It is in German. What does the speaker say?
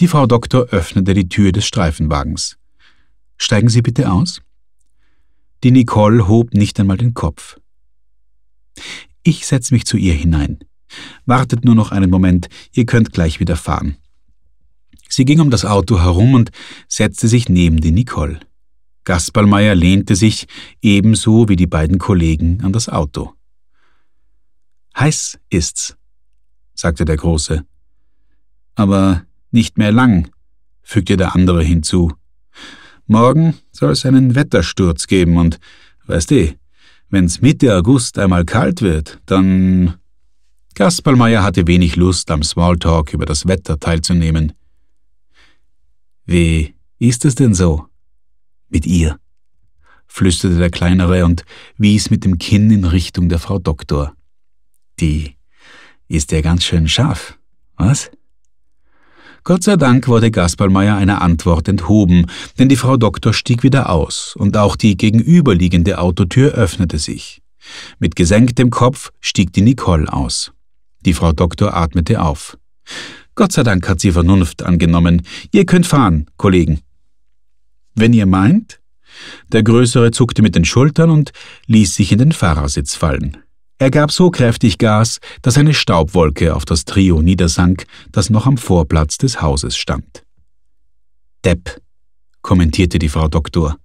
Die Frau Doktor öffnete die Tür des Streifenwagens. Steigen Sie bitte aus? Die Nicole hob nicht einmal den Kopf. Ich setze mich zu ihr hinein. Wartet nur noch einen Moment, ihr könnt gleich wieder fahren. Sie ging um das Auto herum und setzte sich neben die Nicole. Gasperlmeier lehnte sich, ebenso wie die beiden Kollegen, an das Auto. Heiß ist's, sagte der Große. Aber nicht mehr lang, fügte der andere hinzu. Morgen soll es einen Wettersturz geben und, weißt du, eh, wenn's Mitte August einmal kalt wird, dann. Kasperlmeier hatte wenig Lust, am Smalltalk über das Wetter teilzunehmen. Wie ist es denn so? Mit ihr, flüsterte der Kleinere und wies mit dem Kinn in Richtung der Frau Doktor. Die ist ja ganz schön scharf, was? Gott sei Dank wurde Gasperlmeier einer Antwort enthoben, denn die Frau Doktor stieg wieder aus und auch die gegenüberliegende Autotür öffnete sich. Mit gesenktem Kopf stieg die Nicole aus. Die Frau Doktor atmete auf. Gott sei Dank hat sie Vernunft angenommen. Ihr könnt fahren, Kollegen. Wenn ihr meint? Der Größere zuckte mit den Schultern und ließ sich in den Fahrersitz fallen. Er gab so kräftig Gas, dass eine Staubwolke auf das Trio niedersank, das noch am Vorplatz des Hauses stand. Depp, kommentierte die Frau Doktor.